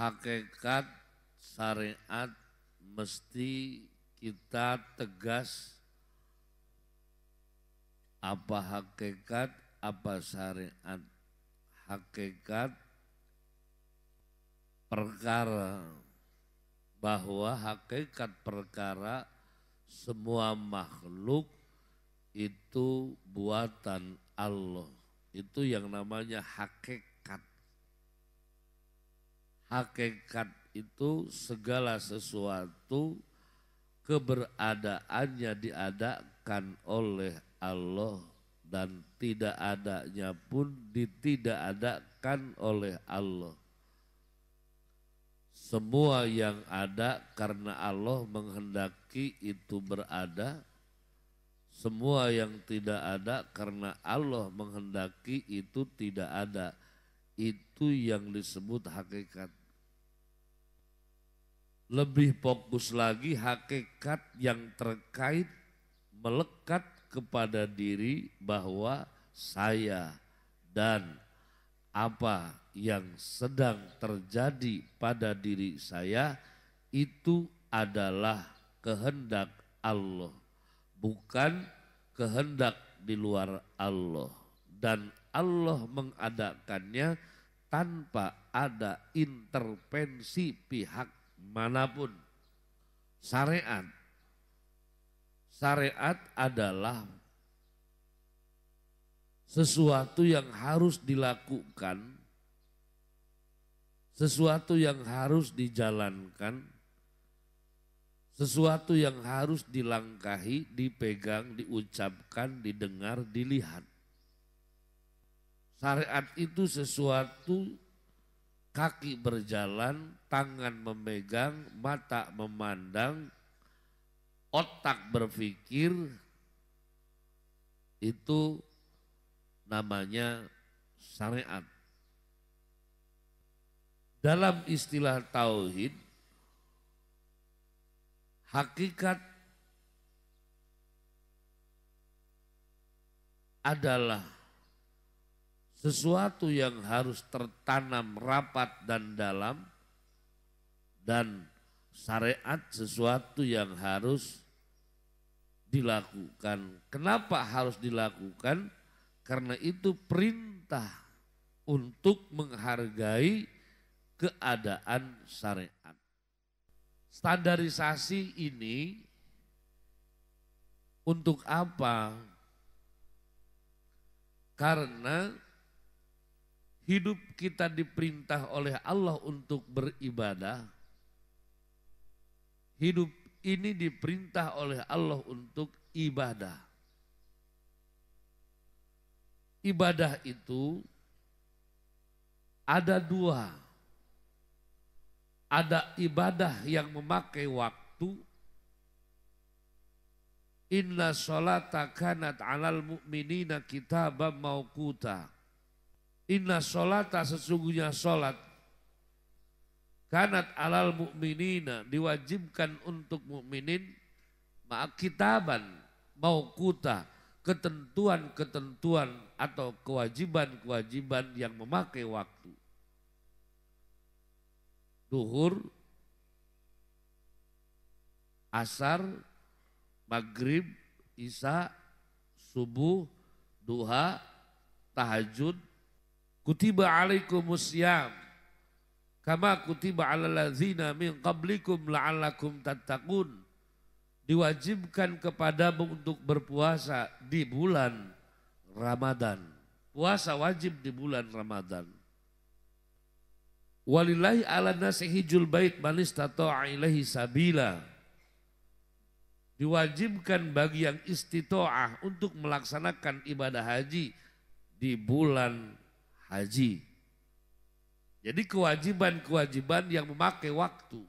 hakikat syariat mesti kita tegas apa hakikat apa syariat hakikat perkara bahwa hakikat perkara semua makhluk itu buatan Allah itu yang namanya hakikat hakikat itu segala sesuatu keberadaannya diadakan oleh Allah dan tidak adanya pun ditidakadakan oleh Allah. Semua yang ada karena Allah menghendaki itu berada. Semua yang tidak ada karena Allah menghendaki itu tidak ada. Itu yang disebut hakikat lebih fokus lagi hakikat yang terkait melekat kepada diri bahwa saya dan apa yang sedang terjadi pada diri saya itu adalah kehendak Allah, bukan kehendak di luar Allah, dan Allah mengadakannya tanpa ada intervensi pihak manapun syariat syariat adalah sesuatu yang harus dilakukan sesuatu yang harus dijalankan sesuatu yang harus dilangkahi, dipegang, diucapkan, didengar, dilihat. Syariat itu sesuatu kaki berjalan, tangan memegang, mata memandang, otak berpikir, itu namanya syariat. Dalam istilah tauhid, hakikat adalah sesuatu yang harus tertanam rapat dan dalam dan syariat sesuatu yang harus dilakukan. Kenapa harus dilakukan? Karena itu perintah untuk menghargai keadaan syariat. Standarisasi ini untuk apa? Karena hidup kita diperintah oleh Allah untuk beribadah, hidup ini diperintah oleh Allah untuk ibadah. Ibadah itu ada dua. Ada ibadah yang memakai waktu. Inna sholata kanat alal mu'minina kitabam mawkutah. Inna sholata sesungguhnya solat kanat alal mukminina diwajibkan untuk mukminin maaf kitaban mau kuta ketentuan-ketentuan atau kewajiban-kewajiban yang memakai waktu. Duhur, asar, maghrib, isya, subuh, duha, tahajud, Kutiba alaikum usyam Kama kutiba ala lazina min qablikum la'allakum tattaqun. Diwajibkan kepadamu untuk berpuasa di bulan Ramadan. Puasa wajib di bulan Ramadan. Walillahi ala nasi bait manis tato'a ilahi sabila diwajibkan bagi yang istitoah untuk melaksanakan ibadah haji di bulan haji. Jadi kewajiban-kewajiban yang memakai waktu.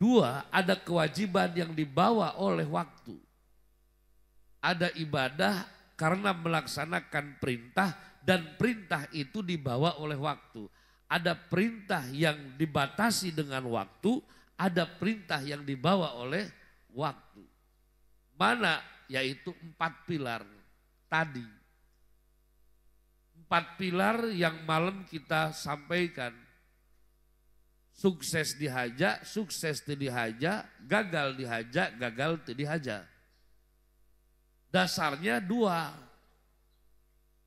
Dua, ada kewajiban yang dibawa oleh waktu. Ada ibadah karena melaksanakan perintah dan perintah itu dibawa oleh waktu. Ada perintah yang dibatasi dengan waktu, ada perintah yang dibawa oleh waktu. Mana yaitu empat pilar tadi empat pilar yang malam kita sampaikan. Sukses dihaja, sukses tidak dihaja, gagal dihaja, gagal tidak dihaja. Dasarnya dua.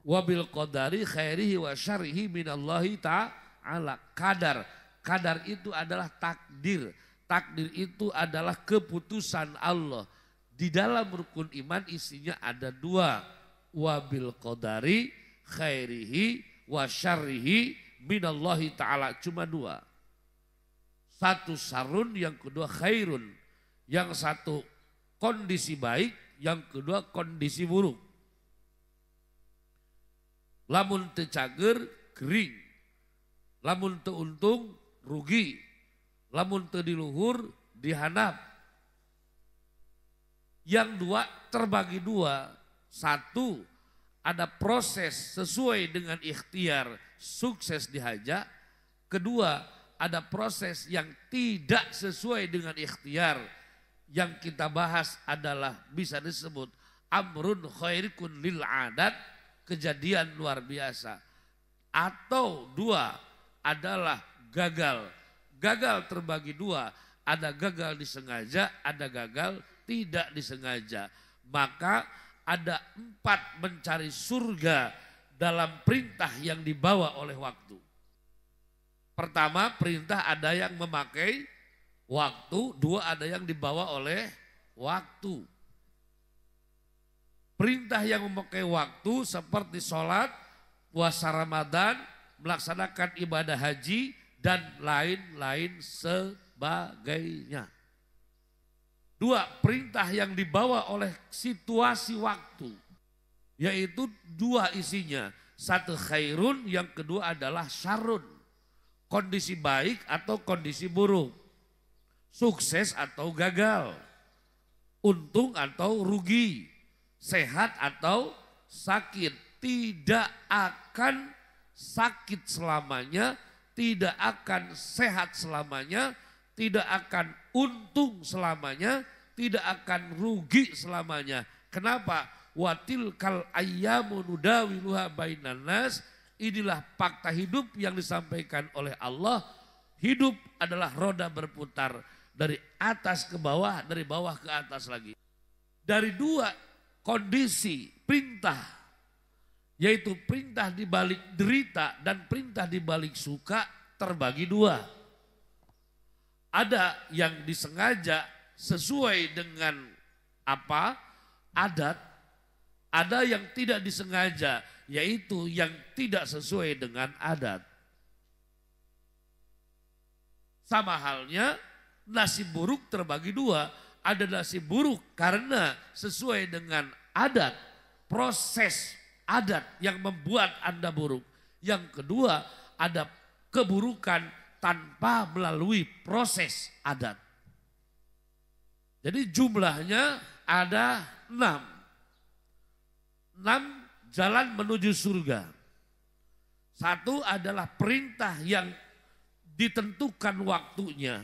Wabil qadari khairihi wa syarihi minallahi ta'ala. Kadar. Kadar itu adalah takdir. Takdir itu adalah keputusan Allah. Di dalam rukun iman isinya ada dua. Wabil qadari khairihi wa syarrihi minallahi ta'ala. Cuma dua. Satu sarun, yang kedua khairun. Yang satu kondisi baik, yang kedua kondisi buruk. Lamun tecager kering. Lamun teuntung rugi. Lamun diluhur, dihanap. Yang dua terbagi dua. Satu ada proses sesuai dengan ikhtiar sukses dihajak. Kedua, ada proses yang tidak sesuai dengan ikhtiar. Yang kita bahas adalah bisa disebut amrun khairikun lil adat, kejadian luar biasa. Atau dua adalah gagal. Gagal terbagi dua, ada gagal disengaja, ada gagal tidak disengaja. Maka ada empat mencari surga dalam perintah yang dibawa oleh waktu. Pertama, perintah ada yang memakai waktu, dua ada yang dibawa oleh waktu. Perintah yang memakai waktu seperti sholat, puasa Ramadan, melaksanakan ibadah haji, dan lain-lain sebagainya. Dua, perintah yang dibawa oleh situasi waktu. Yaitu dua isinya. Satu khairun, yang kedua adalah syarun. Kondisi baik atau kondisi buruk. Sukses atau gagal. Untung atau rugi. Sehat atau sakit. Tidak akan sakit selamanya, tidak akan sehat selamanya, tidak akan untung selamanya, tidak akan rugi selamanya. Kenapa? Watil kal ayyamu nas. Inilah fakta hidup yang disampaikan oleh Allah. Hidup adalah roda berputar dari atas ke bawah, dari bawah ke atas lagi. Dari dua kondisi perintah yaitu perintah di balik derita dan perintah di balik suka terbagi dua. Ada yang disengaja sesuai dengan apa adat, ada yang tidak disengaja, yaitu yang tidak sesuai dengan adat. Sama halnya nasib buruk terbagi dua, ada nasib buruk karena sesuai dengan adat, proses adat yang membuat Anda buruk. Yang kedua, ada keburukan tanpa melalui proses adat. Jadi jumlahnya ada enam. Enam jalan menuju surga. Satu adalah perintah yang ditentukan waktunya.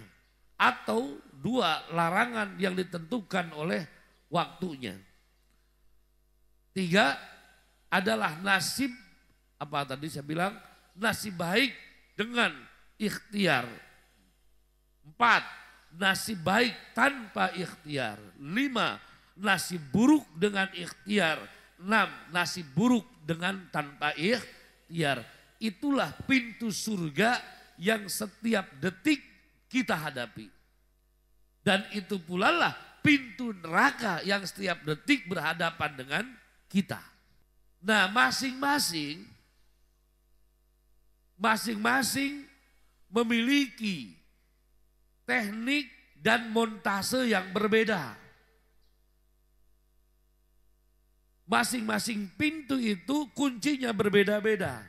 Atau dua larangan yang ditentukan oleh waktunya. Tiga adalah nasib, apa tadi saya bilang, nasib baik dengan ikhtiar. Empat, nasib baik tanpa ikhtiar. Lima, nasib buruk dengan ikhtiar. Enam, nasib buruk dengan tanpa ikhtiar. Itulah pintu surga yang setiap detik kita hadapi. Dan itu pula lah pintu neraka yang setiap detik berhadapan dengan kita. Nah masing-masing, masing-masing memiliki teknik dan montase yang berbeda. Masing-masing pintu itu kuncinya berbeda-beda.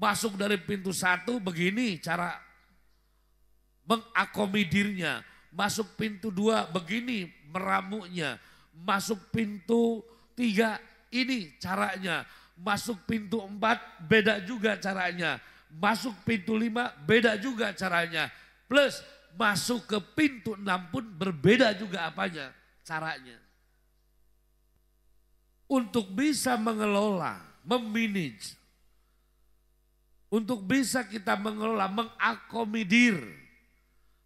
Masuk dari pintu satu begini cara mengakomodirnya. Masuk pintu dua begini meramunya. Masuk pintu tiga ini caranya. Masuk pintu empat beda juga caranya masuk pintu lima beda juga caranya. Plus masuk ke pintu enam pun berbeda juga apanya, caranya. Untuk bisa mengelola, memanage. Untuk bisa kita mengelola, mengakomodir,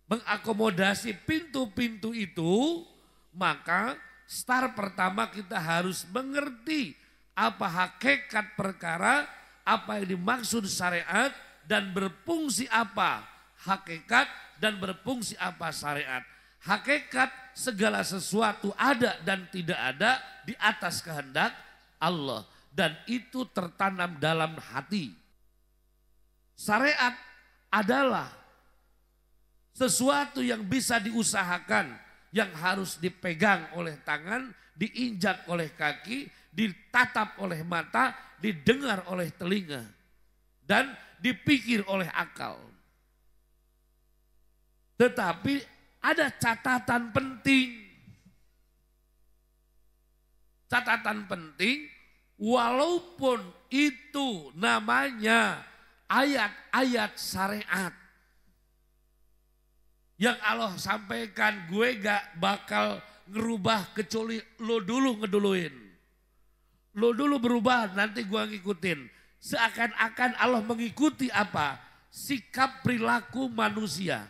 mengakomodasi pintu-pintu itu, maka start pertama kita harus mengerti apa hakikat perkara apa yang dimaksud syariat dan berfungsi apa hakikat dan berfungsi apa syariat. Hakikat segala sesuatu ada dan tidak ada di atas kehendak Allah dan itu tertanam dalam hati. Syariat adalah sesuatu yang bisa diusahakan, yang harus dipegang oleh tangan, diinjak oleh kaki, ditatap oleh mata, didengar oleh telinga, dan dipikir oleh akal. Tetapi ada catatan penting. Catatan penting, walaupun itu namanya ayat-ayat syariat. Yang Allah sampaikan gue gak bakal ngerubah kecuali lo dulu ngeduluin Lo dulu berubah, nanti gua ngikutin. Seakan-akan Allah mengikuti apa? Sikap perilaku manusia.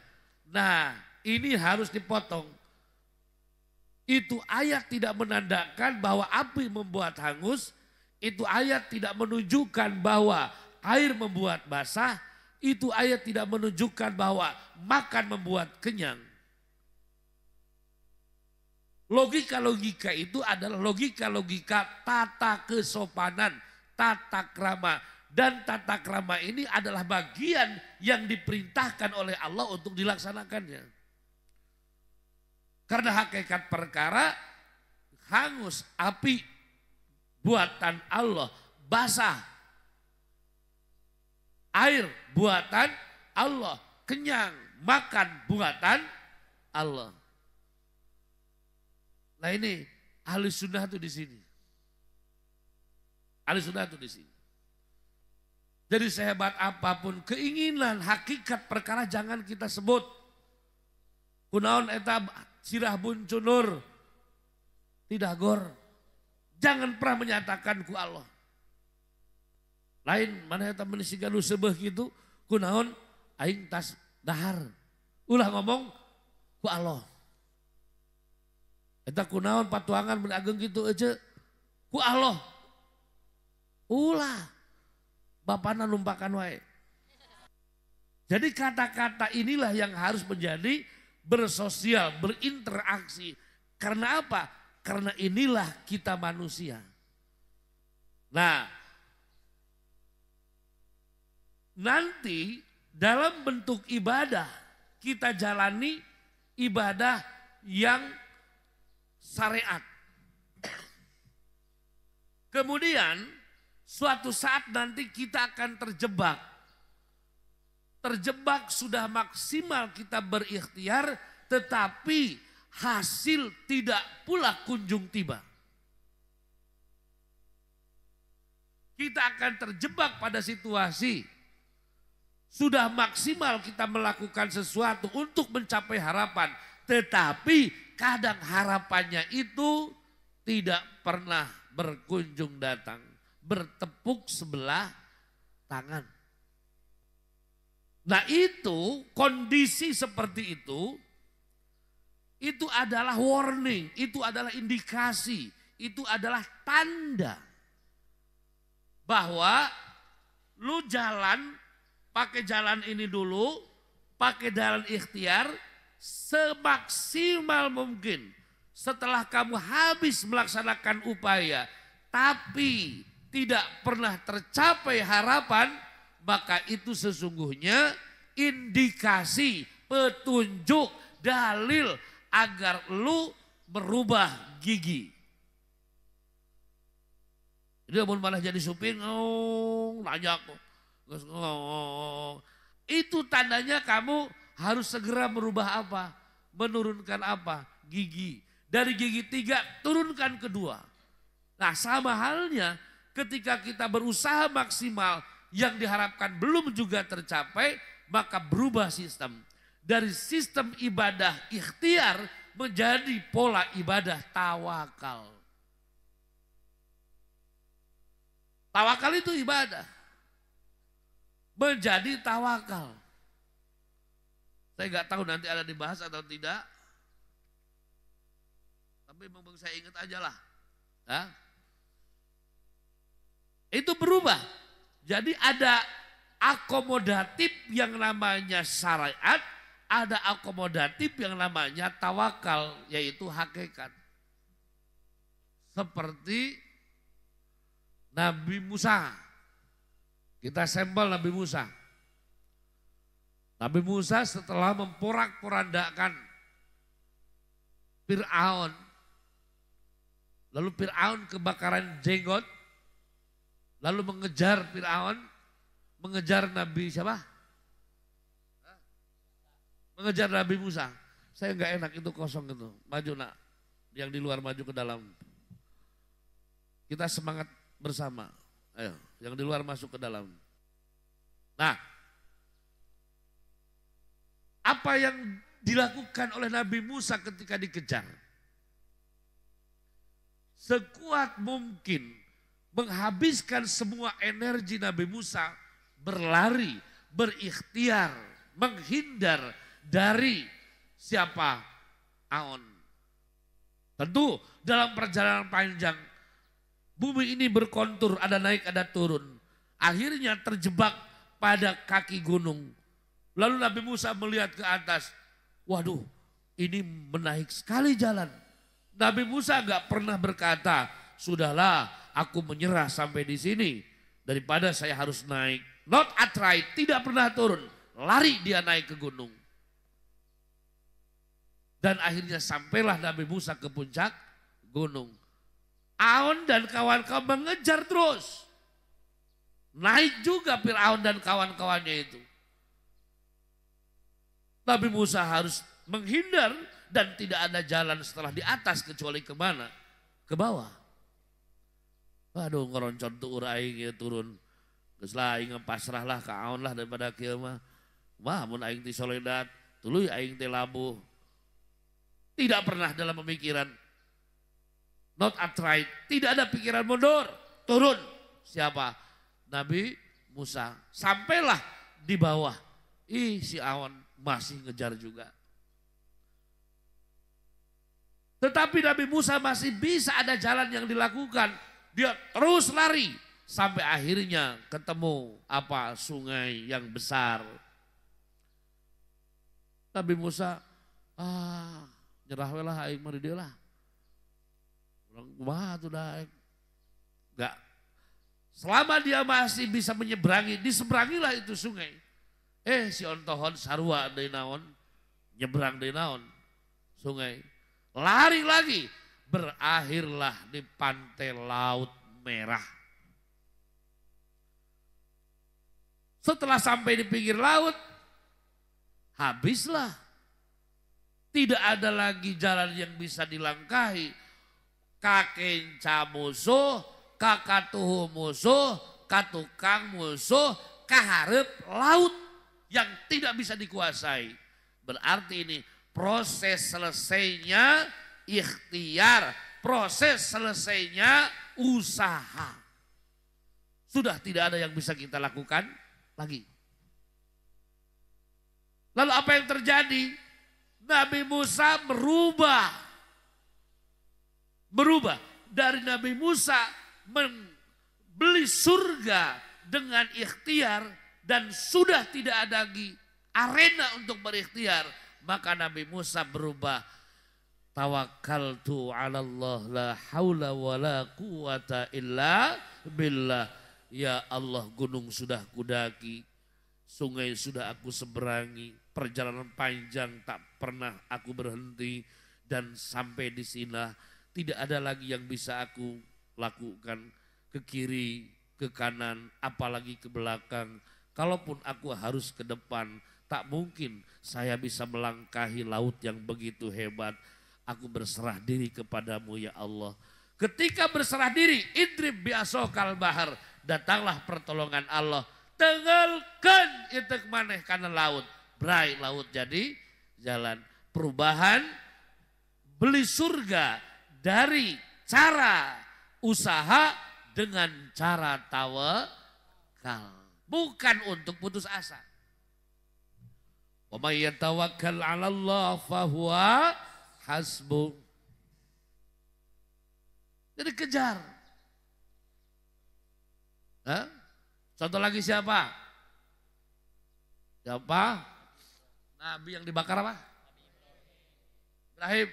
Nah, ini harus dipotong. Itu ayat tidak menandakan bahwa api membuat hangus, itu ayat tidak menunjukkan bahwa air membuat basah, itu ayat tidak menunjukkan bahwa makan membuat kenyang. Logika-logika itu adalah logika-logika tata kesopanan, tata krama. Dan tata krama ini adalah bagian yang diperintahkan oleh Allah untuk dilaksanakannya. Karena hakikat perkara hangus, api, buatan Allah, basah, air buatan Allah, kenyang, makan buatan Allah. Nah ini ahli sunnah tuh di sini. Ahli sunnah tuh di sini. Jadi sehebat apapun keinginan hakikat perkara jangan kita sebut. Kunaon etab sirah buncunur tidak gor. Jangan pernah menyatakan ku Allah. Lain mana eta menisikan lu sebeh gitu kunaon aing tas dahar. Ulah ngomong ku Allah. Eta kunaon patuangan beli ageng gitu aja. Ku Allah. Ulah. Bapana lumpakan wae. Jadi kata-kata inilah yang harus menjadi bersosial, berinteraksi. Karena apa? Karena inilah kita manusia. Nah, nanti dalam bentuk ibadah kita jalani ibadah yang syariat. Kemudian suatu saat nanti kita akan terjebak. Terjebak sudah maksimal kita berikhtiar tetapi hasil tidak pula kunjung tiba. Kita akan terjebak pada situasi sudah maksimal kita melakukan sesuatu untuk mencapai harapan, tetapi kadang harapannya itu tidak pernah berkunjung datang, bertepuk sebelah tangan. Nah itu kondisi seperti itu, itu adalah warning, itu adalah indikasi, itu adalah tanda bahwa lu jalan pakai jalan ini dulu, pakai jalan ikhtiar, semaksimal mungkin setelah kamu habis melaksanakan upaya tapi tidak pernah tercapai harapan maka itu sesungguhnya indikasi petunjuk dalil agar lu berubah gigi dia pun malah jadi supir ngong nanya aku ngong itu tandanya kamu harus segera merubah apa? Menurunkan apa? Gigi. Dari gigi tiga turunkan kedua. Nah sama halnya ketika kita berusaha maksimal yang diharapkan belum juga tercapai, maka berubah sistem. Dari sistem ibadah ikhtiar menjadi pola ibadah tawakal. Tawakal itu ibadah. Menjadi tawakal. Saya nggak tahu nanti ada dibahas atau tidak. Tapi memang saya ingat aja lah. Itu berubah. Jadi ada akomodatif yang namanya syariat, ada akomodatif yang namanya tawakal, yaitu hakikat. Seperti Nabi Musa. Kita sampel Nabi Musa. Nabi Musa setelah memporak-porandakan Fir'aun, lalu Fir'aun kebakaran jenggot, lalu mengejar Fir'aun, mengejar Nabi siapa? Mengejar Nabi Musa. Saya nggak enak itu kosong itu, maju nak, yang di luar maju ke dalam. Kita semangat bersama, ayo, yang di luar masuk ke dalam. Nah, apa yang dilakukan oleh Nabi Musa ketika dikejar. Sekuat mungkin menghabiskan semua energi Nabi Musa berlari, berikhtiar, menghindar dari siapa? Aon. Tentu dalam perjalanan panjang bumi ini berkontur, ada naik, ada turun. Akhirnya terjebak pada kaki gunung Lalu Nabi Musa melihat ke atas. Waduh, ini menaik sekali jalan. Nabi Musa gak pernah berkata, sudahlah aku menyerah sampai di sini. Daripada saya harus naik. Not atrai, tidak pernah turun. Lari dia naik ke gunung. Dan akhirnya sampailah Nabi Musa ke puncak gunung. Aon dan kawan-kawan mengejar terus. Naik juga Fir'aun dan kawan-kawannya itu. Nabi Musa harus menghindar dan tidak ada jalan setelah di atas kecuali kemana? Ke bawah. Waduh ngeroncon tuh aing ya turun. Terus lah aing pasrah lah kaon lah daripada kilma, Wah mun aing ti soledad, tului aing ti labuh. Tidak pernah dalam pemikiran not upright, tidak ada pikiran mundur, turun. Siapa? Nabi Musa. Sampailah di bawah. Ih si awan masih ngejar juga. Tetapi Nabi Musa masih bisa ada jalan yang dilakukan. Dia terus lari sampai akhirnya ketemu apa sungai yang besar. Nabi Musa ah nyerah lah aing mari dia lah. Orang tuh dah, Enggak. Selama dia masih bisa menyeberangi, diseberangilah itu sungai. Eh si ontohon sarua di naon, nyebrang di naon, sungai. Lari lagi, berakhirlah di pantai laut merah. Setelah sampai di pinggir laut, habislah. Tidak ada lagi jalan yang bisa dilangkahi. Kakenca musuh, kakatuhu musuh, katukang musuh, kaharep laut yang tidak bisa dikuasai. Berarti ini proses selesainya ikhtiar, proses selesainya usaha. Sudah tidak ada yang bisa kita lakukan lagi. Lalu apa yang terjadi? Nabi Musa berubah. Berubah. Dari Nabi Musa membeli surga dengan ikhtiar dan sudah tidak ada lagi arena untuk berikhtiar, maka Nabi Musa berubah tu 'ala Allah la haula wala quwata illa billah. Ya Allah, gunung sudah kudaki, sungai sudah aku seberangi, perjalanan panjang tak pernah aku berhenti dan sampai di sini tidak ada lagi yang bisa aku lakukan ke kiri, ke kanan, apalagi ke belakang Kalaupun aku harus ke depan, tak mungkin saya bisa melangkahi laut yang begitu hebat. Aku berserah diri kepadamu ya Allah. Ketika berserah diri, idrib biaso kalbahar, datanglah pertolongan Allah. Tenggelkan itu kemana? karena laut. Berai laut jadi jalan. Perubahan beli surga dari cara usaha dengan cara tawakal bukan untuk putus asa. Wa yatawakkal 'ala Allah fahuwa hasbu. Jadi kejar. Hah? Satu lagi siapa? Siapa? Nabi yang dibakar apa? Ibrahim.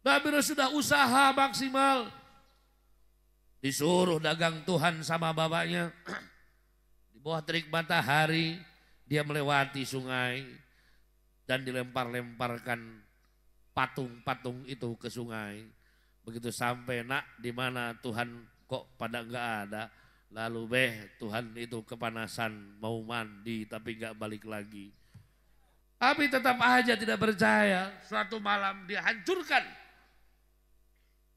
Nabi sudah usaha maksimal, disuruh dagang Tuhan sama bapaknya di bawah terik matahari dia melewati sungai dan dilempar-lemparkan patung-patung itu ke sungai begitu sampai nak di mana Tuhan kok pada enggak ada lalu beh Tuhan itu kepanasan mau mandi tapi enggak balik lagi tapi tetap aja tidak percaya suatu malam dihancurkan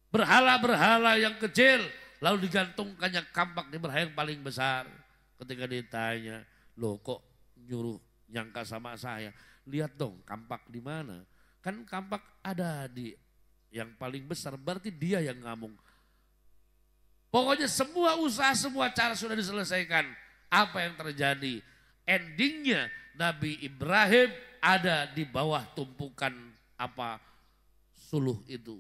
berhala-berhala yang kecil Lalu digantungkannya kampak di berhayang paling besar. Ketika ditanya, lo kok nyuruh nyangka sama saya? Lihat dong kampak di mana? Kan kampak ada di yang paling besar, berarti dia yang ngamung. Pokoknya semua usaha, semua cara sudah diselesaikan. Apa yang terjadi? Endingnya Nabi Ibrahim ada di bawah tumpukan apa suluh itu.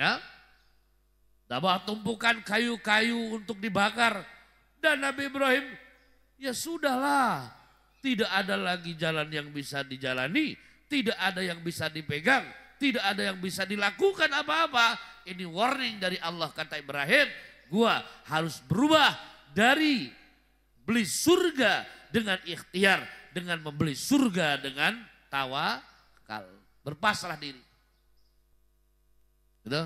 Ya. Tambah tumpukan kayu-kayu untuk dibakar. Dan Nabi Ibrahim, ya sudahlah. Tidak ada lagi jalan yang bisa dijalani. Tidak ada yang bisa dipegang. Tidak ada yang bisa dilakukan apa-apa. Ini warning dari Allah kata Ibrahim. Gua harus berubah dari beli surga dengan ikhtiar. Dengan membeli surga dengan tawakal. Berpasrah diri gitu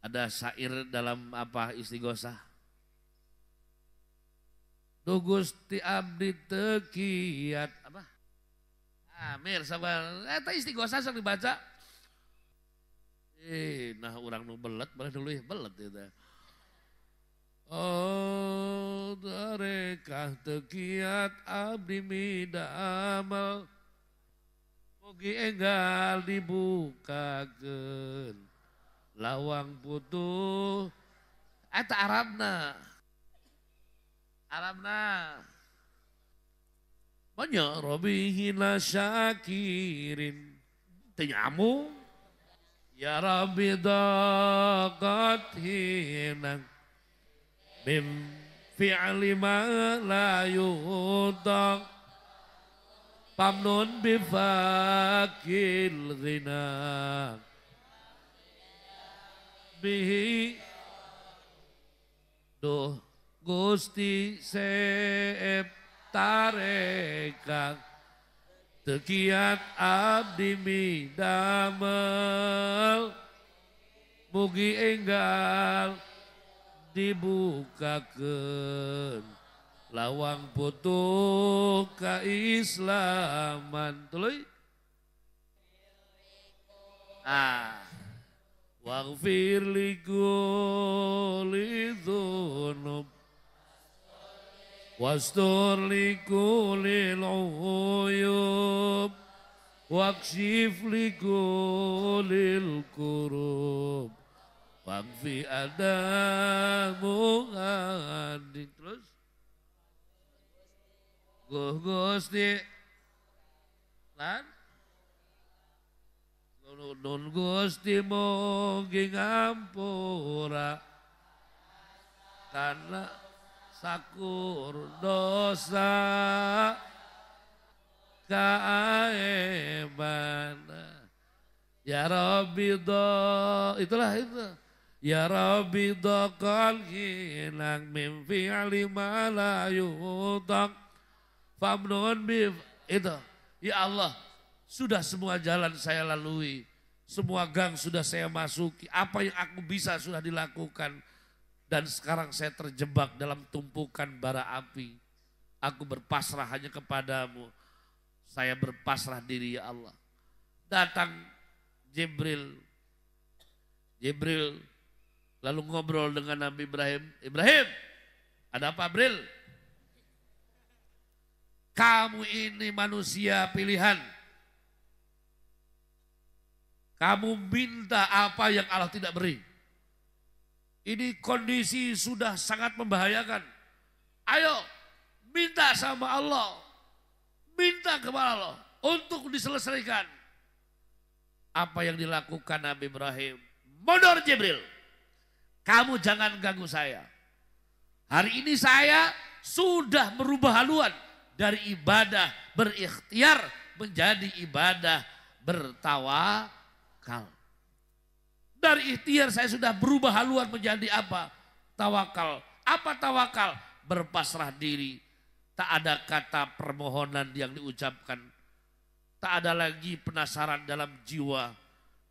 Ada syair dalam apa istighosah. Duh Gusti abdi tekiat apa? Amir sabar. Eta eh, istighosah sok dibaca. Eh, nah orang nu belet, mana dulu ya belet itu. Ya, oh, mereka tekiat abdi mida amal. Mugi enggal gen, lawang putu eta Arabna. Arabna. Banyak Robi hina syakirin. Tenyamu. Ya Rabbi daqat hinak. Bim fi'li ma la yudak tamnun bifakil ghina Bihi Duh Gusti seep tarekat Tekiat abdi midamel Mugi enggal dibukakan lawang butuh keislaman tuluy ah waghfir li kulli dhunub wastur li kulli uyub wakshif li kulli kurub ada muhadi terus Gusti lan nun Gusti mugi ngampura karena sakur dosa kaebana Ya Rabbi do, itulah itu. Ya Rabbi do kan hilang mimpi alimala yutak. Famnuun bif. Itu. Ya Allah, sudah semua jalan saya lalui. Semua gang sudah saya masuki. Apa yang aku bisa sudah dilakukan. Dan sekarang saya terjebak dalam tumpukan bara api. Aku berpasrah hanya kepadamu. Saya berpasrah diri ya Allah. Datang Jibril. Jibril lalu ngobrol dengan Nabi Ibrahim. Ibrahim, ada apa Bril? Kamu ini manusia pilihan. Kamu minta apa yang Allah tidak beri. Ini kondisi sudah sangat membahayakan. Ayo minta sama Allah. Minta kepada Allah untuk diselesaikan. Apa yang dilakukan Nabi Ibrahim. Mundur Jibril. Kamu jangan ganggu saya. Hari ini saya sudah merubah haluan dari ibadah berikhtiar menjadi ibadah bertawakal. Dari ikhtiar saya sudah berubah haluan menjadi apa? Tawakal. Apa tawakal? Berpasrah diri. Tak ada kata permohonan yang diucapkan. Tak ada lagi penasaran dalam jiwa.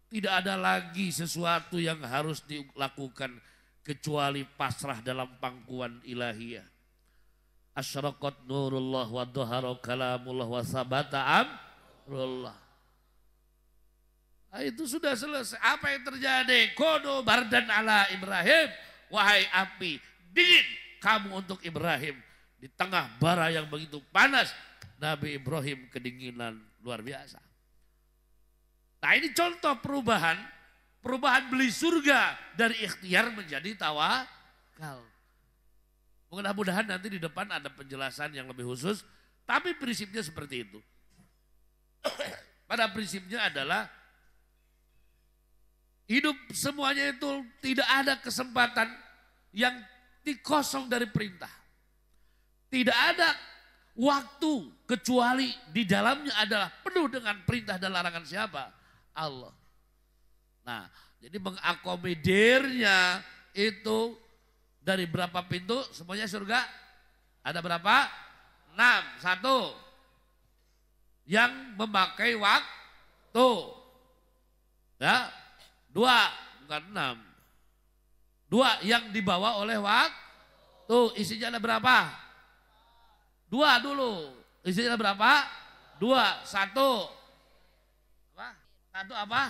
Tidak ada lagi sesuatu yang harus dilakukan kecuali pasrah dalam pangkuan ilahiyah asyrakat nurullah wa dhahara kalamullah wa sabata amrullah. Nah, itu sudah selesai. Apa yang terjadi? Kono bardan ala Ibrahim. Wahai api, dingin kamu untuk Ibrahim. Di tengah bara yang begitu panas, Nabi Ibrahim kedinginan luar biasa. Nah ini contoh perubahan, perubahan beli surga dari ikhtiar menjadi tawakal. Mudah-mudahan nanti di depan ada penjelasan yang lebih khusus, tapi prinsipnya seperti itu. Pada prinsipnya adalah hidup semuanya itu tidak ada kesempatan yang dikosong dari perintah. Tidak ada waktu kecuali di dalamnya adalah penuh dengan perintah dan larangan siapa? Allah. Nah, jadi mengakomodirnya itu dari berapa pintu semuanya surga? Ada berapa? Enam. Satu. Yang memakai waktu. Ya. Dua. Bukan enam. Dua yang dibawa oleh waktu. Isinya ada berapa? Dua dulu. Isinya ada berapa? Dua. Satu. Apa? Satu apa?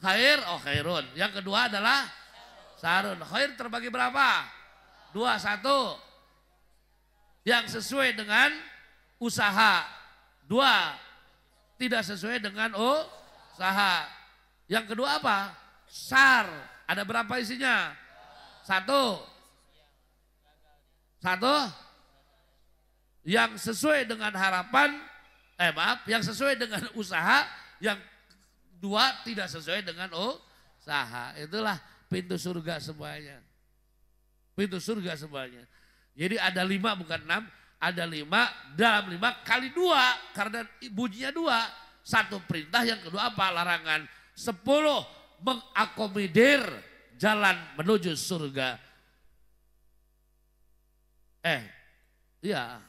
Khair, oh khairun. Yang kedua adalah Sarun. Khair terbagi berapa? Dua, satu. Yang sesuai dengan usaha. Dua, tidak sesuai dengan usaha. Yang kedua apa? Sar. Ada berapa isinya? Satu. Satu. Yang sesuai dengan harapan, eh maaf, yang sesuai dengan usaha, yang dua tidak sesuai dengan usaha. Itulah pintu surga semuanya. Pintu surga semuanya. Jadi ada lima bukan enam, ada lima, dalam lima kali dua karena bunyinya dua. Satu perintah, yang kedua apa? Larangan. Sepuluh, mengakomodir jalan menuju surga. Eh, iya,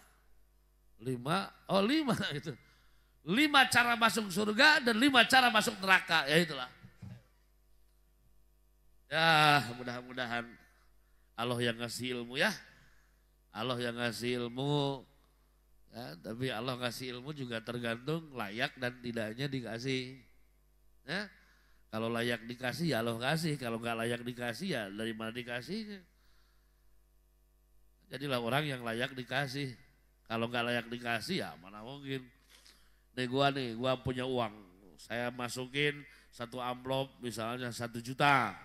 lima, oh lima itu. Lima cara masuk surga dan lima cara masuk neraka, ya itulah. Ya mudah-mudahan Allah yang ngasih ilmu ya. Allah yang ngasih ilmu. Ya, tapi Allah ngasih ilmu juga tergantung layak dan tidaknya dikasih. Ya. Kalau layak dikasih ya Allah kasih. Kalau nggak layak dikasih ya dari mana dikasihnya. Jadilah orang yang layak dikasih. Kalau nggak layak dikasih ya mana mungkin. Nih gua nih, gua punya uang. Saya masukin satu amplop misalnya satu juta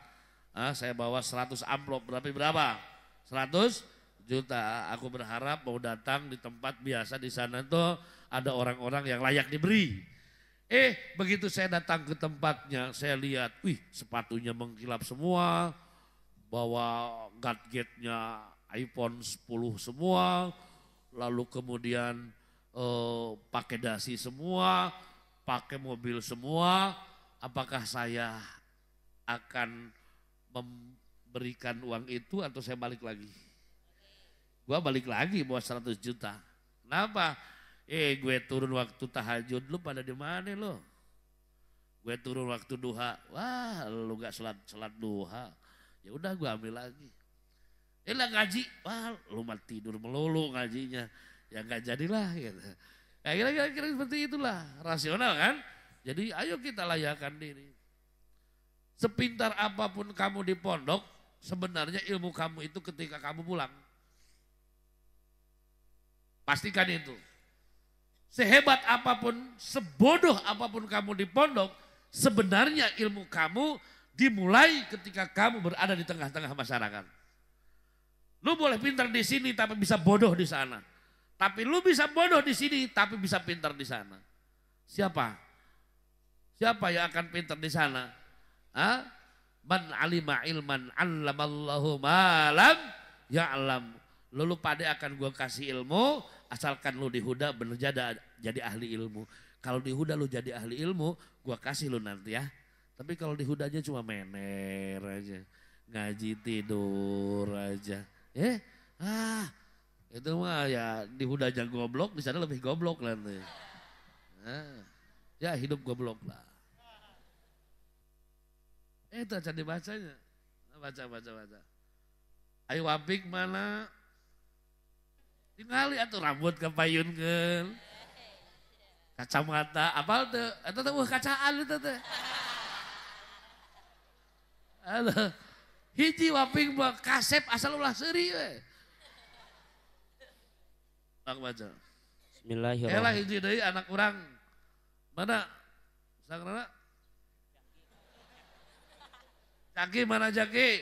ah, saya bawa 100 amplop, berapa berapa? 100 juta. Aku berharap mau datang di tempat biasa di sana itu ada orang-orang yang layak diberi. Eh, begitu saya datang ke tempatnya, saya lihat, wih, sepatunya mengkilap semua, bawa gadgetnya iPhone 10 semua, lalu kemudian eh, pakai dasi semua, pakai mobil semua, apakah saya akan memberikan uang itu atau saya balik lagi? Gua balik lagi bawa 100 juta. Kenapa? Eh gue turun waktu tahajud lu pada di mana lu? Gue turun waktu duha. Wah lu gak sholat, sholat duha. Ya udah gue ambil lagi. Eh lah ngaji. Wah lu mah tidur melulu ngajinya. Ya gak jadilah gitu. Kira-kira seperti itulah. Rasional kan? Jadi ayo kita layakan diri. Sepintar apapun kamu di pondok, sebenarnya ilmu kamu itu ketika kamu pulang. Pastikan itu. Sehebat apapun, sebodoh apapun kamu di pondok, sebenarnya ilmu kamu dimulai ketika kamu berada di tengah-tengah masyarakat. Lu boleh pintar di sini tapi bisa bodoh di sana. Tapi lu bisa bodoh di sini tapi bisa pintar di sana. Siapa? Siapa yang akan pintar di sana? Ah, Man alima ilman allamallahu malam ya alam. Lalu pada akan gua kasih ilmu asalkan lu dihuda bener jadi, jadi ahli ilmu. Kalau dihuda lu jadi ahli ilmu, gua kasih lu nanti ya. Tapi kalau dihudanya cuma mener aja. Ngaji tidur aja. Eh, ah, itu mah ya dihuda aja goblok, di sana lebih goblok nanti. Ah, ya hidup goblok lah. Eh, itu aja dibacanya. Baca, baca, baca. Ayo wabik mana? tinggali atau rambut kepayun ke? Kacamata, apal tuh? Itu tuh uh, kacaan itu tuh. Halo. Hiji waping buat kasep asal ulah seri we. Bang baca. Bismillahirrahmanirrahim. Elah hiji dari anak orang Mana? Sang anak Jaki mana Jaki?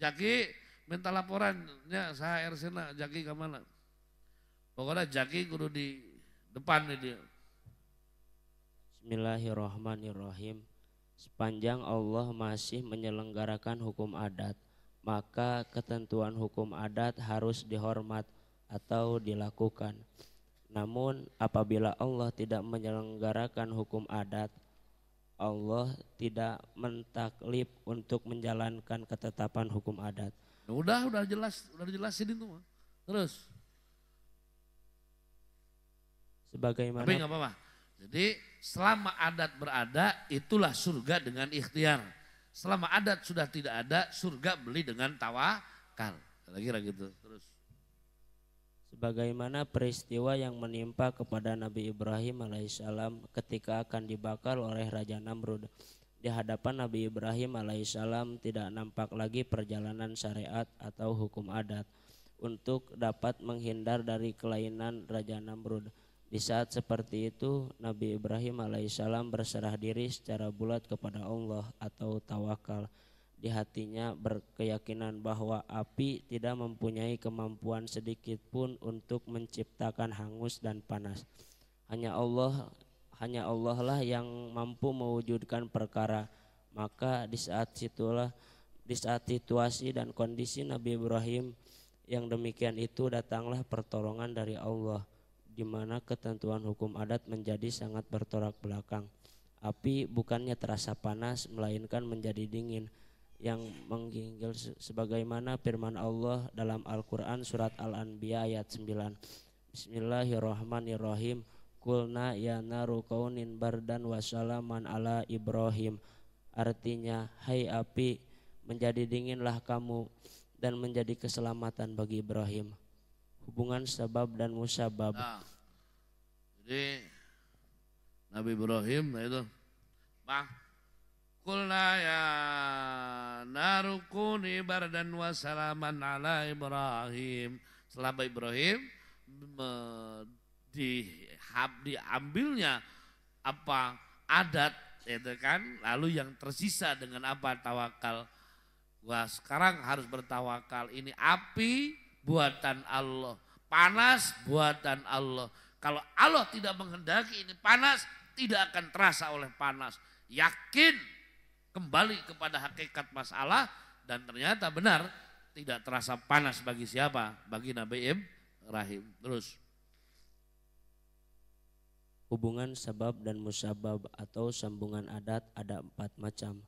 Jaki minta laporannya saya Ersena Jaki kemana? mana? Pokoknya Jaki kudu di depan nih dia. Bismillahirrahmanirrahim. Sepanjang Allah masih menyelenggarakan hukum adat, maka ketentuan hukum adat harus dihormat atau dilakukan. Namun apabila Allah tidak menyelenggarakan hukum adat, Allah tidak mentaklif untuk menjalankan ketetapan hukum adat. Udah, udah jelas, udah jelasin itu tuh, Terus. Sebagaimana Tapi nggak apa-apa. Jadi selama adat berada itulah surga dengan ikhtiar. Selama adat sudah tidak ada, surga beli dengan tawakal. Kira-kira gitu. Terus. Bagaimana peristiwa yang menimpa kepada Nabi Ibrahim alaihissalam ketika akan dibakar oleh Raja Namrud. Di hadapan Nabi Ibrahim alaihissalam tidak nampak lagi perjalanan syariat atau hukum adat untuk dapat menghindar dari kelainan Raja Namrud. Di saat seperti itu, Nabi Ibrahim alaihissalam berserah diri secara bulat kepada Allah atau tawakal di hatinya berkeyakinan bahwa api tidak mempunyai kemampuan sedikit pun untuk menciptakan hangus dan panas. Hanya Allah, hanya Allah lah yang mampu mewujudkan perkara. Maka di saat situlah di saat situasi dan kondisi Nabi Ibrahim yang demikian itu datanglah pertolongan dari Allah di mana ketentuan hukum adat menjadi sangat bertolak belakang. Api bukannya terasa panas melainkan menjadi dingin yang mengginjal sebagaimana firman Allah dalam Al-Qur'an surat Al-Anbiya ayat 9. Bismillahirrahmanirrahim. Kulna ya naru kaunin bardan wasalaman ala Ibrahim. Artinya, hai api, menjadi dinginlah kamu dan menjadi keselamatan bagi Ibrahim. Hubungan sebab dan musabab. Nah, jadi Nabi Ibrahim nah itu, Bang, kulna ya narukuni bardan wa salaman ala Ibrahim. Selama Ibrahim dihab, diambilnya apa adat itu kan lalu yang tersisa dengan apa tawakal wah sekarang harus bertawakal ini api buatan Allah panas buatan Allah kalau Allah tidak menghendaki ini panas tidak akan terasa oleh panas yakin kembali kepada hakikat masalah dan ternyata benar tidak terasa panas bagi siapa? Bagi Nabi Ibrahim. Terus Hubungan sebab dan musabab atau sambungan adat ada empat macam.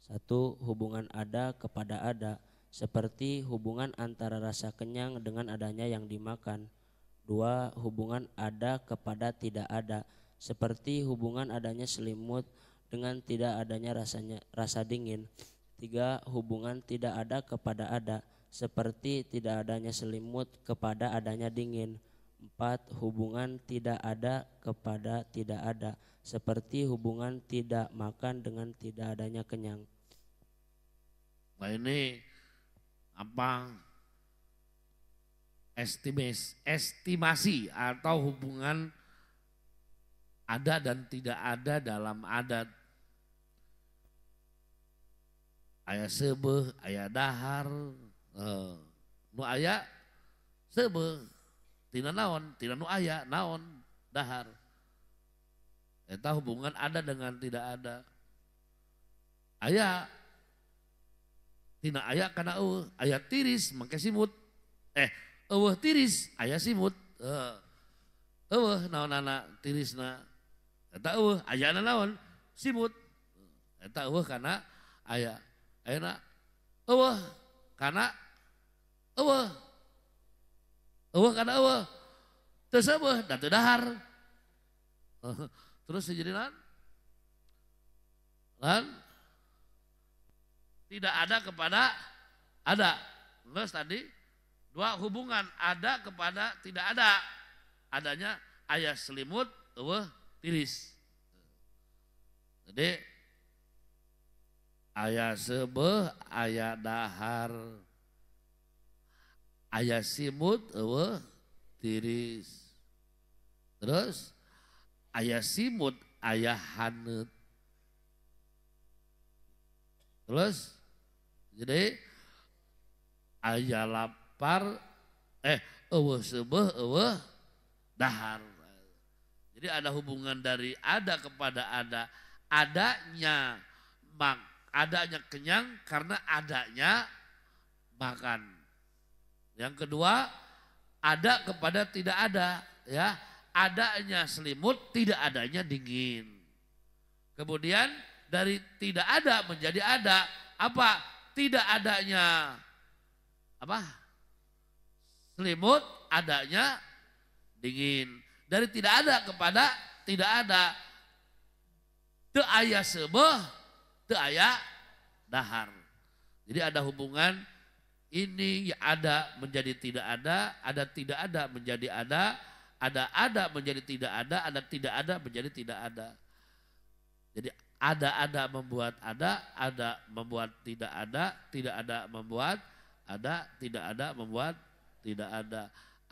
Satu, hubungan ada kepada ada, seperti hubungan antara rasa kenyang dengan adanya yang dimakan. Dua, hubungan ada kepada tidak ada, seperti hubungan adanya selimut dengan tidak adanya rasanya rasa dingin. Tiga, hubungan tidak ada kepada ada, seperti tidak adanya selimut kepada adanya dingin. Empat, hubungan tidak ada kepada tidak ada, seperti hubungan tidak makan dengan tidak adanya kenyang. Nah ini apa estimasi, estimasi atau hubungan ada dan tidak ada dalam adat Ayah sebeh ayah dahar uh, nu sebeh, tina naon tina nu ayah, naon dahar Eta hubungan ada dengan tidak ada Ayah tina ayah karena uh, ayah tiris makai simut eh uh, tiris ayah simut uh, eh, uh, naon anak tiris na eta uh, ayah naon simut eta uh, karena ayah Ayeuna eueuh kana eueuh. Eueuh kana eueuh. Teu seueuh da teu dahar. Terus sejadian, kan? Lan tidak ada kepada ada. Terus tadi dua hubungan ada kepada tidak ada. Adanya ayah selimut, eueuh tiris. Jadi ayah sebeh ayah dahar ayah simut ewe tiris terus ayah simut ayah hanet terus jadi ayah lapar eh ewe sebeh ewe dahar jadi ada hubungan dari ada kepada ada adanya maka adanya kenyang karena adanya makan. Yang kedua, ada kepada tidak ada, ya. Adanya selimut, tidak adanya dingin. Kemudian dari tidak ada menjadi ada, apa? Tidak adanya apa? Selimut, adanya dingin. Dari tidak ada kepada tidak ada. Te ayah sebuah itu ayah dahar. Jadi ada hubungan ini ada menjadi tidak ada, ada tidak ada menjadi ada, ada ada menjadi tidak ada, ada tidak ada menjadi tidak ada. Jadi ada ada membuat ada, ada membuat tidak ada, tidak ada membuat ada, tidak ada membuat tidak ada.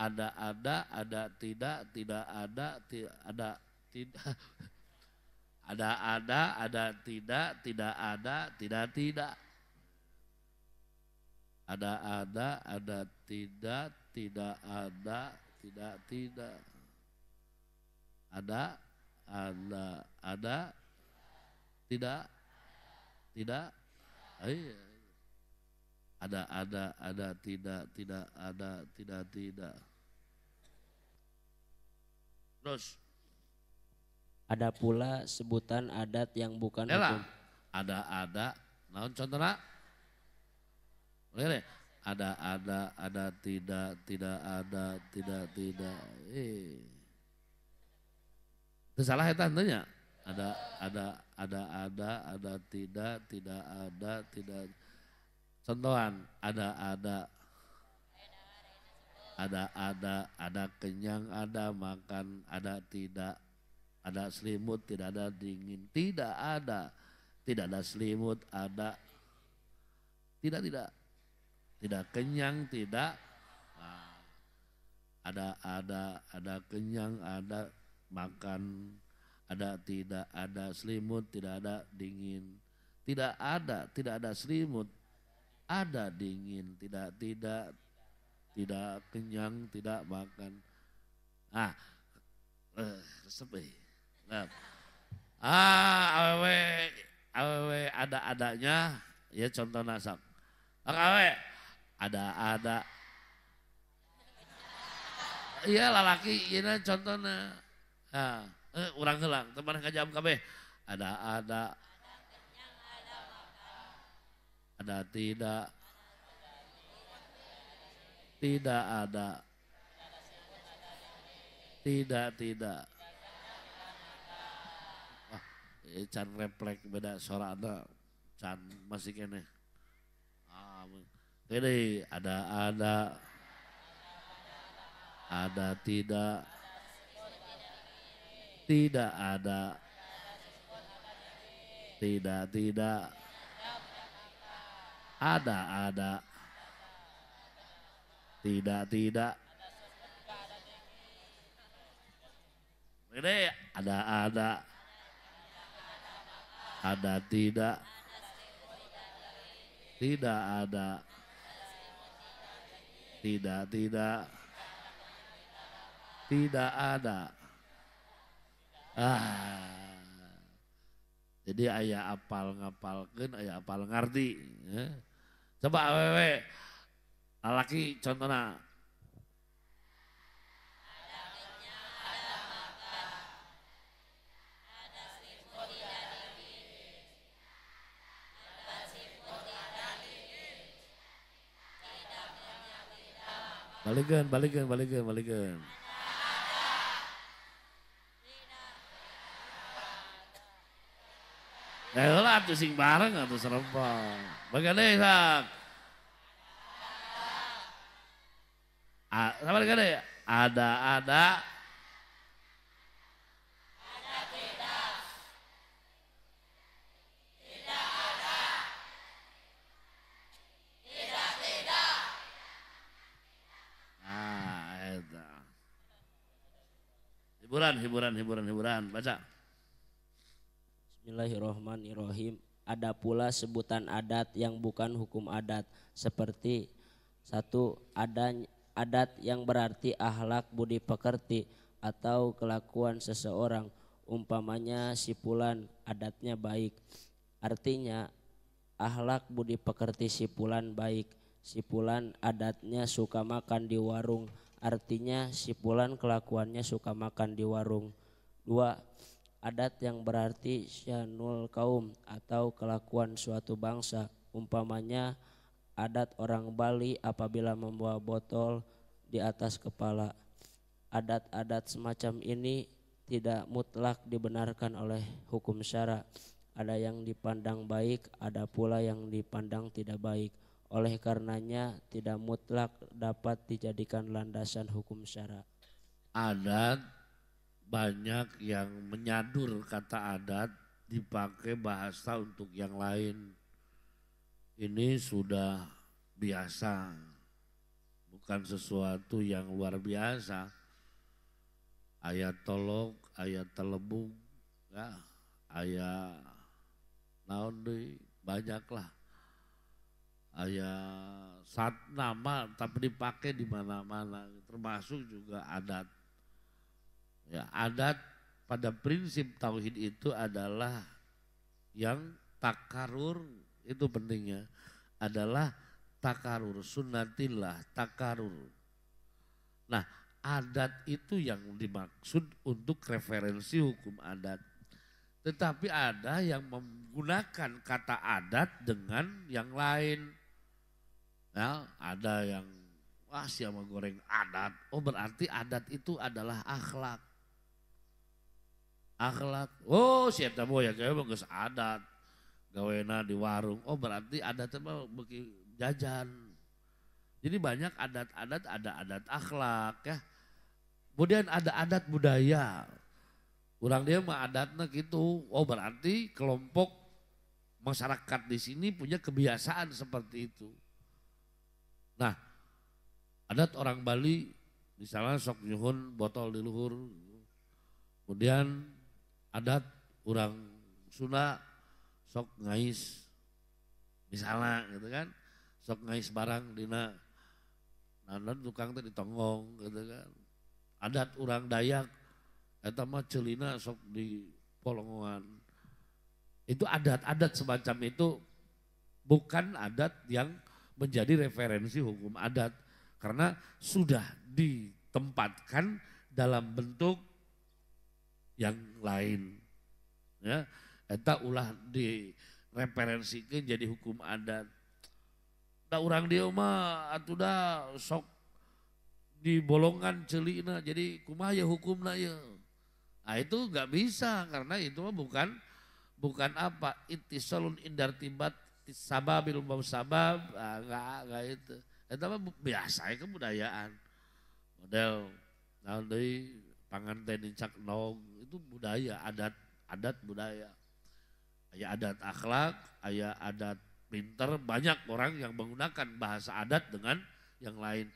Ada ada, ada tidak, tidak ada, tidak ada, tidak Ada ada, ada tidak, tidak ada, tidak tidak. Ada ada, ada tidak, tidak ada, tidak tidak. Ada ada, ada tidak tidak. Iya. Ada ada, ada tidak, tidak ada, tidak tidak. Terus ada pula sebutan adat yang bukan Yalah. hukum. Ada ada naon contohnya? Lere, ada ada ada tidak tidak ada tidak tidak. Eh. Itu salah ya tentunya. Ada ada ada ada ada tidak tidak ada tidak. Contohan ada ada ada ada ada kenyang ada makan ada tidak ada selimut, tidak ada dingin, tidak ada, tidak ada selimut, ada tidak tidak tidak kenyang, tidak nah, ada ada ada kenyang, ada makan, ada tidak ada selimut, tidak ada dingin, tidak ada tidak ada selimut, ada dingin, tidak tidak tidak kenyang, tidak makan. Ah, eh, sepi Nah. Ah, awe awe ada-adanya ya contoh nasab. Awe ada-ada. Iya lalaki ini iya, contohnya. ah eh, orang hilang, teman kajam kabeh. Ada-ada. Ada tidak. Tidak ada. Tidak tidak. Eh, can refleks beda suara anda can masih kene ah, kene ada ada ada tidak tidak ada tidak tidak ada ada tidak tidak ini ada ada ada tidak tidak ada tidak tidak tidak ada ah jadi ayah apal ngapalkan ayah apal ngerti ya. coba wewe. laki contohnya Balikin, kan, balikin, kan, balikin, kan, balikin. Ya lah tuh sing bareng atau serempak. Bagaimana ya? Ah, sama ada ada Hiburan, hiburan, hiburan, hiburan. Baca. Bismillahirrahmanirrahim. Ada pula sebutan adat yang bukan hukum adat seperti satu ada adat yang berarti ahlak budi pekerti atau kelakuan seseorang umpamanya si pulan adatnya baik artinya ahlak budi pekerti si pulan baik si pulan adatnya suka makan di warung Artinya si Pulan kelakuannya suka makan di warung. Dua, adat yang berarti syanul kaum atau kelakuan suatu bangsa. Umpamanya adat orang Bali apabila membawa botol di atas kepala. Adat-adat semacam ini tidak mutlak dibenarkan oleh hukum syara. Ada yang dipandang baik, ada pula yang dipandang tidak baik. Oleh karenanya tidak mutlak dapat dijadikan landasan hukum syara. Adat banyak yang menyadur kata adat dipakai bahasa untuk yang lain. Ini sudah biasa, bukan sesuatu yang luar biasa. Ayat tolok, ayat telebung, ya, ayat naon banyaklah ya saat nama tapi dipakai di mana-mana termasuk juga adat ya adat pada prinsip tauhid itu adalah yang takarur itu pentingnya adalah takarur sunnatillah takarur nah adat itu yang dimaksud untuk referensi hukum adat tetapi ada yang menggunakan kata adat dengan yang lain Ya, ada yang wah siapa goreng adat. Oh berarti adat itu adalah akhlak. Akhlak. Oh siapa tahu ya kayak bagus adat. Gawena di warung. Oh berarti adatnya bagi jajan. Jadi banyak adat-adat ada adat akhlak ya. Kemudian ada adat budaya. Kurang dia mah adatnya gitu. Oh berarti kelompok masyarakat di sini punya kebiasaan seperti itu. Nah, adat orang Bali misalnya sok nyuhun botol di luhur. Kemudian adat orang Sunda sok ngais misalnya gitu kan. Sok ngais barang dina nah, tukang tadi tonggong gitu kan. Adat orang Dayak eta mah celina sok di polongan Itu adat-adat semacam itu bukan adat yang menjadi referensi hukum adat karena sudah ditempatkan dalam bentuk yang lain. Ya, eta ulah direferensikeun jadi hukum adat. tak orang dia mah atuh dah sok dibolongan celina jadi kumaha ya na ya. Nah, itu nggak bisa karena itu bukan bukan apa itisalun indartibat Sabab, belum ah, bau sabab nggak nggak itu itu apa biasa ya kebudayaan model nanti pangan, panganten nong itu budaya adat adat budaya ayah adat akhlak ayah adat pinter banyak orang yang menggunakan bahasa adat dengan yang lain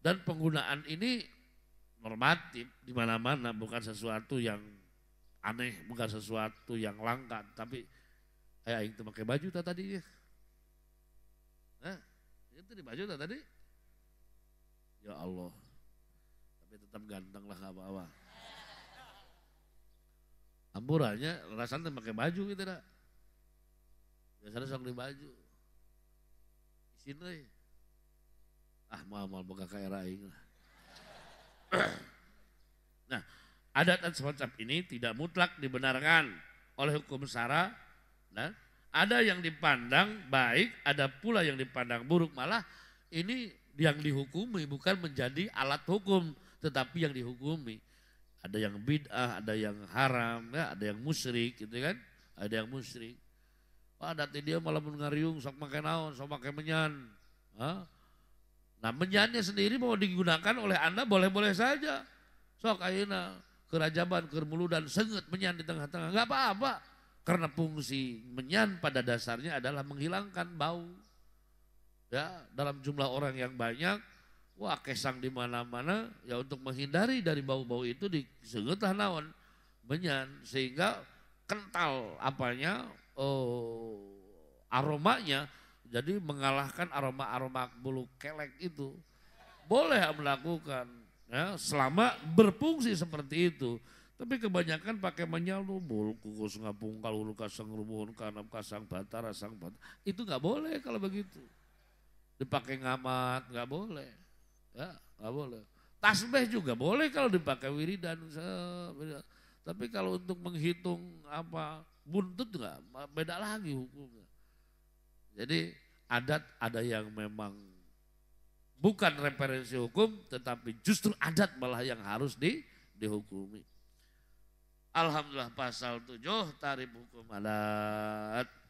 dan penggunaan ini normatif di mana-mana bukan sesuatu yang aneh bukan sesuatu yang langka tapi Ayah eh, itu pakai baju tak tadi ya. Nah, itu di baju tak tadi? Ya Allah. Tapi tetap ganteng lah apa-apa. Amburannya rasanya pakai baju gitu dah. Biasanya sok di baju. Isin deh. Ah mal-mal buka kayak aing lah. nah, adat dan semacam ini tidak mutlak dibenarkan oleh hukum syara Nah, ada yang dipandang baik, ada pula yang dipandang buruk. Malah ini yang dihukumi bukan menjadi alat hukum, tetapi yang dihukumi. Ada yang bid'ah, ada yang haram, ya, ada yang musyrik gitu kan. Ada yang musyrik. Wah, dati dia malah mengariung, sok pakai naon, sok pakai menyan. Hah? Nah menyannya sendiri mau digunakan oleh anda boleh-boleh saja. Sok ayeuna kerajaban, kermulu dan senget menyan di tengah-tengah. Gak apa-apa. Karena fungsi menyan pada dasarnya adalah menghilangkan bau. Ya, dalam jumlah orang yang banyak, wah kesang di mana-mana, ya untuk menghindari dari bau-bau itu disebutlah naon menyan sehingga kental apanya oh, aromanya jadi mengalahkan aroma-aroma bulu kelek itu boleh melakukan ya, selama berfungsi seperti itu. Tapi kebanyakan pakai menyalubul, kukus kalau ulu kasang rumun, kanam kasang batara, sang batara. Itu nggak boleh kalau begitu. Dipakai ngamat, nggak boleh. Ya, nggak boleh. Tasbih juga boleh kalau dipakai wiridan. Tapi kalau untuk menghitung apa buntut nggak, beda lagi hukumnya. Jadi adat ada yang memang bukan referensi hukum, tetapi justru adat malah yang harus di, dihukumi. Alhamdulillah pasal tujuh tarif hukum alat.